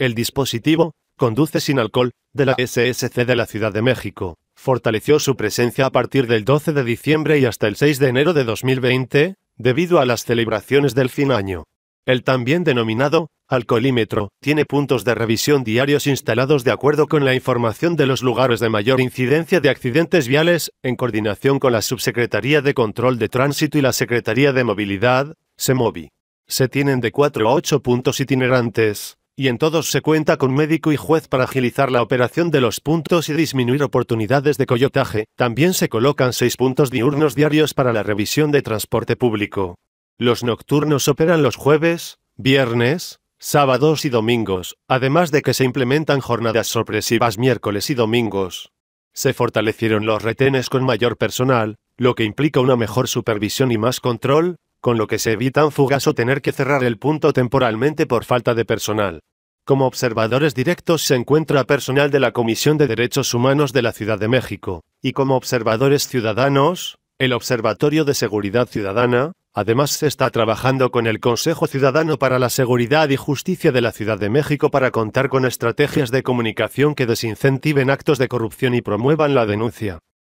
El dispositivo, Conduce sin alcohol, de la SSC de la Ciudad de México, fortaleció su presencia a partir del 12 de diciembre y hasta el 6 de enero de 2020, debido a las celebraciones del fin año. El también denominado alcoholímetro tiene puntos de revisión diarios instalados de acuerdo con la información de los lugares de mayor incidencia de accidentes viales, en coordinación con la Subsecretaría de Control de Tránsito y la Secretaría de Movilidad, SEMOVI. Se tienen de 4 a 8 puntos itinerantes y en todos se cuenta con médico y juez para agilizar la operación de los puntos y disminuir oportunidades de coyotaje. También se colocan seis puntos diurnos diarios para la revisión de transporte público. Los nocturnos operan los jueves, viernes, sábados y domingos, además de que se implementan jornadas sorpresivas miércoles y domingos. Se fortalecieron los retenes con mayor personal, lo que implica una mejor supervisión y más control, con lo que se evitan fugas o tener que cerrar el punto temporalmente por falta de personal. Como observadores directos se encuentra personal de la Comisión de Derechos Humanos de la Ciudad de México, y como observadores ciudadanos, el Observatorio de Seguridad Ciudadana, además se está trabajando con el Consejo Ciudadano para la Seguridad y Justicia de la Ciudad de México para contar con estrategias de comunicación que desincentiven actos de corrupción y promuevan la denuncia.